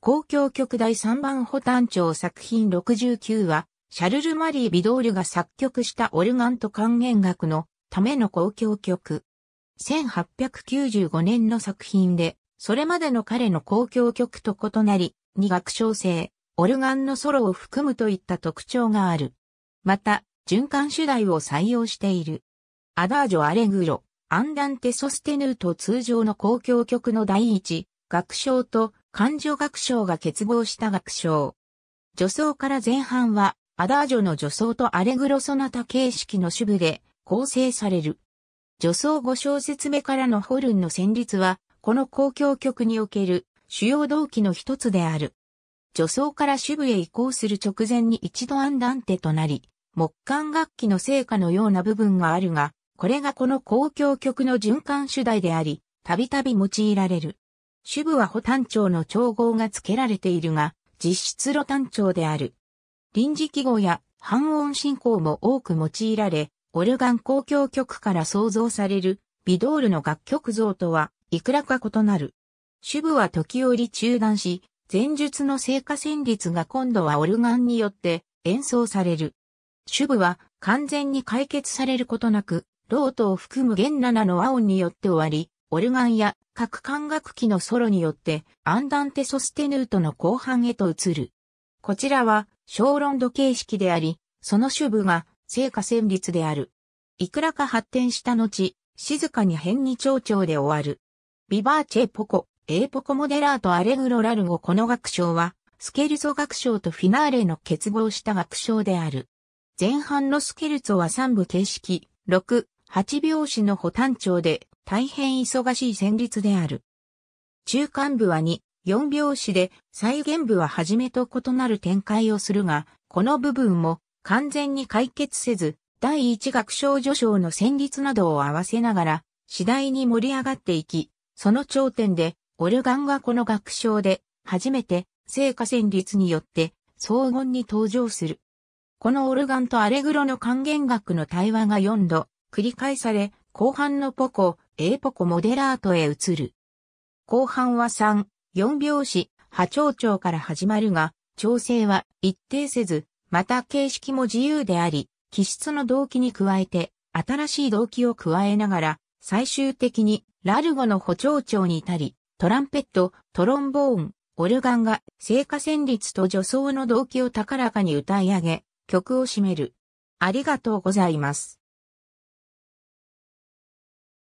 公共曲第3番保単調作品69は、シャルル・マリー・ビドールが作曲したオルガンと管弦楽のための公共曲。1895年の作品で、それまでの彼の公共曲と異なり、二楽章制、オルガンのソロを含むといった特徴がある。また、循環主題を採用している。アダージョ・アレグロ、アンダンテ・ソステヌーと通常の公共曲の第一、楽章と感情学章が結合した学章。女装から前半は、アダージョの女装とアレグロソナタ形式の主部で構成される。女装5小節目からのホルンの旋律は、この公共曲における主要動機の一つである。女装から主部へ移行する直前に一度アンダンテとなり、木管楽器の成果のような部分があるが、これがこの公共曲の循環主題であり、たびたび用いられる。主部は保単調の調合が付けられているが、実質露単調である。臨時記号や半音進行も多く用いられ、オルガン公共曲から創造されるビドールの楽曲像とはいくらか異なる。主部は時折中断し、前述の聖果旋律が今度はオルガンによって演奏される。主部は完全に解決されることなく、ロートを含む弦7の和音によって終わり、オルガンや各管楽器のソロによってアンダンテソステヌートの後半へと移る。こちらは小論度形式であり、その主部が成果旋律である。いくらか発展した後、静かに変に蝶々で終わる。ビバーチェポコ、エーポコモデラートアレグロラルゴこの楽章は、スケルツォ楽章とフィナーレの結合した楽章である。前半のスケルツォは3部形式、6、8拍子の補単調で、大変忙しい旋律である。中間部は2、4拍子で、再現部は初めと異なる展開をするが、この部分も完全に解決せず、第1楽章序章の旋律などを合わせながら、次第に盛り上がっていき、その頂点で、オルガンがこの楽章で、初めて、聖歌旋律によって、荘厳に登場する。このオルガンとアレグロの還元楽の対話が4度、繰り返され、後半のポコ、A ポコモデラートへ移る。後半は3、4拍子、波長長から始まるが、調整は一定せず、また形式も自由であり、気質の動機に加えて、新しい動機を加えながら、最終的にラルゴの補聴長に至り、トランペット、トロンボーン、オルガンが聖火旋律と助走の動機を高らかに歌い上げ、曲を締める。ありがとうございます。